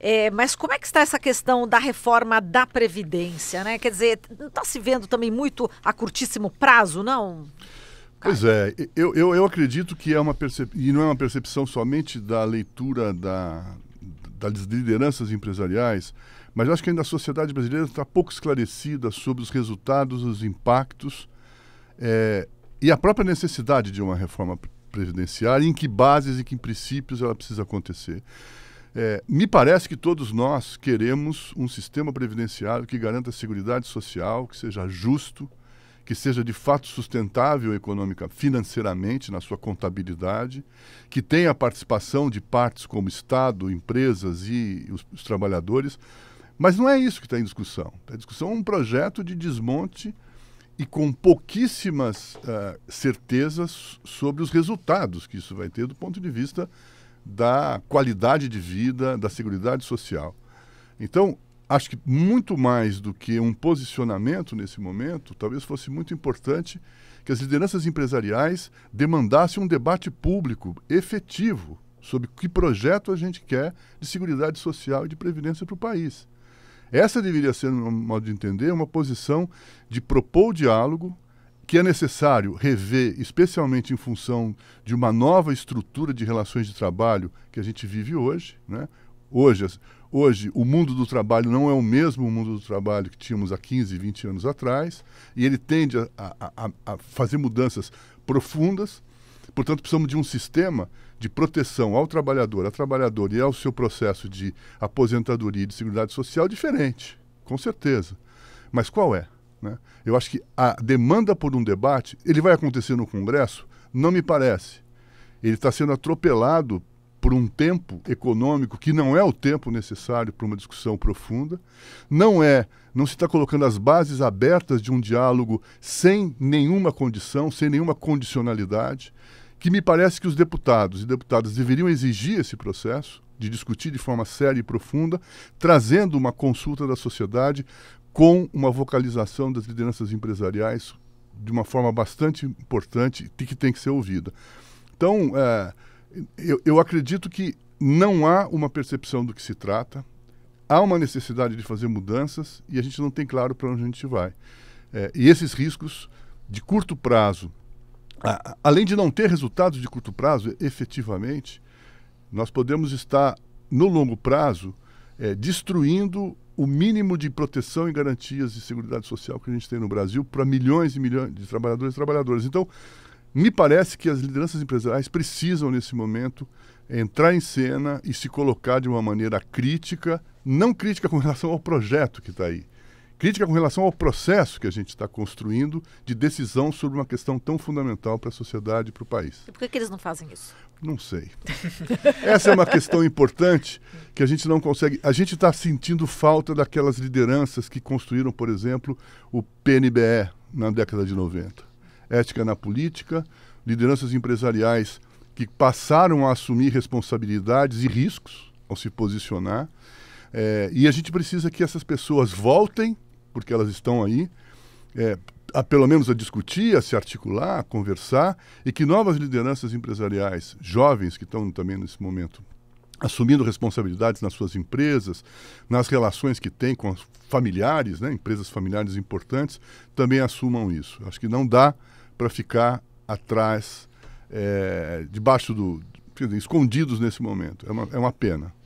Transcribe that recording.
É, mas como é que está essa questão da reforma da Previdência, né? Quer dizer, não está se vendo também muito a curtíssimo prazo, não? Pois é, eu, eu, eu acredito que é uma percepção, e não é uma percepção somente da leitura da, das lideranças empresariais, mas acho que ainda a sociedade brasileira está pouco esclarecida sobre os resultados, os impactos é, e a própria necessidade de uma reforma previdenciária, em que bases e que princípios ela precisa acontecer. É, me parece que todos nós queremos um sistema previdenciário que garanta a segurança social, que seja justo, que seja de fato sustentável econômica, financeiramente na sua contabilidade, que tenha a participação de partes como Estado, empresas e os, os trabalhadores. Mas não é isso que está em discussão. Está em discussão é um projeto de desmonte e com pouquíssimas uh, certezas sobre os resultados que isso vai ter do ponto de vista da qualidade de vida, da segurança social. Então, acho que muito mais do que um posicionamento nesse momento, talvez fosse muito importante que as lideranças empresariais demandassem um debate público efetivo sobre que projeto a gente quer de segurança social e de previdência para o país. Essa deveria ser, no modo de entender, uma posição de propor o diálogo, que é necessário rever, especialmente em função de uma nova estrutura de relações de trabalho que a gente vive hoje. Né? Hoje, hoje, o mundo do trabalho não é o mesmo mundo do trabalho que tínhamos há 15, 20 anos atrás, e ele tende a, a, a fazer mudanças profundas. Portanto, precisamos de um sistema de proteção ao trabalhador, à trabalhadora e ao seu processo de aposentadoria e de seguridade social diferente, com certeza. Mas qual é? Né? Eu acho que a demanda por um debate, ele vai acontecer no Congresso? Não me parece. Ele está sendo atropelado por um tempo econômico que não é o tempo necessário para uma discussão profunda, não é, não se está colocando as bases abertas de um diálogo sem nenhuma condição, sem nenhuma condicionalidade, que me parece que os deputados e deputadas deveriam exigir esse processo de discutir de forma séria e profunda, trazendo uma consulta da sociedade com uma vocalização das lideranças empresariais de uma forma bastante importante que tem que ser ouvida. Então, é, eu, eu acredito que não há uma percepção do que se trata, há uma necessidade de fazer mudanças e a gente não tem claro para onde a gente vai. É, e esses riscos de curto prazo, a, além de não ter resultados de curto prazo, efetivamente, nós podemos estar no longo prazo é, destruindo o mínimo de proteção e garantias de segurança social que a gente tem no Brasil para milhões e milhões de trabalhadores e trabalhadoras. Então, me parece que as lideranças empresariais precisam, nesse momento, entrar em cena e se colocar de uma maneira crítica, não crítica com relação ao projeto que está aí, Crítica com relação ao processo que a gente está construindo de decisão sobre uma questão tão fundamental para a sociedade e para o país. E por que, que, eles não fazem isso? Não sei. Essa é uma questão importante que a gente não consegue. A gente está sentindo falta daquelas lideranças que construíram, por exemplo, o PNBE na década de 90. Ética na política, lideranças empresariais que passaram a assumir responsabilidades e riscos ao se posicionar. É, e a gente precisa que essas pessoas voltem porque elas estão aí, é, a, pelo menos a discutir, a se articular, a conversar, e que novas lideranças empresariais, jovens que estão também nesse momento assumindo responsabilidades nas suas empresas, nas relações que têm com familiares, né, empresas familiares importantes, também assumam isso. Acho que não dá para ficar atrás, é, debaixo do, escondidos nesse momento. É uma, é uma pena.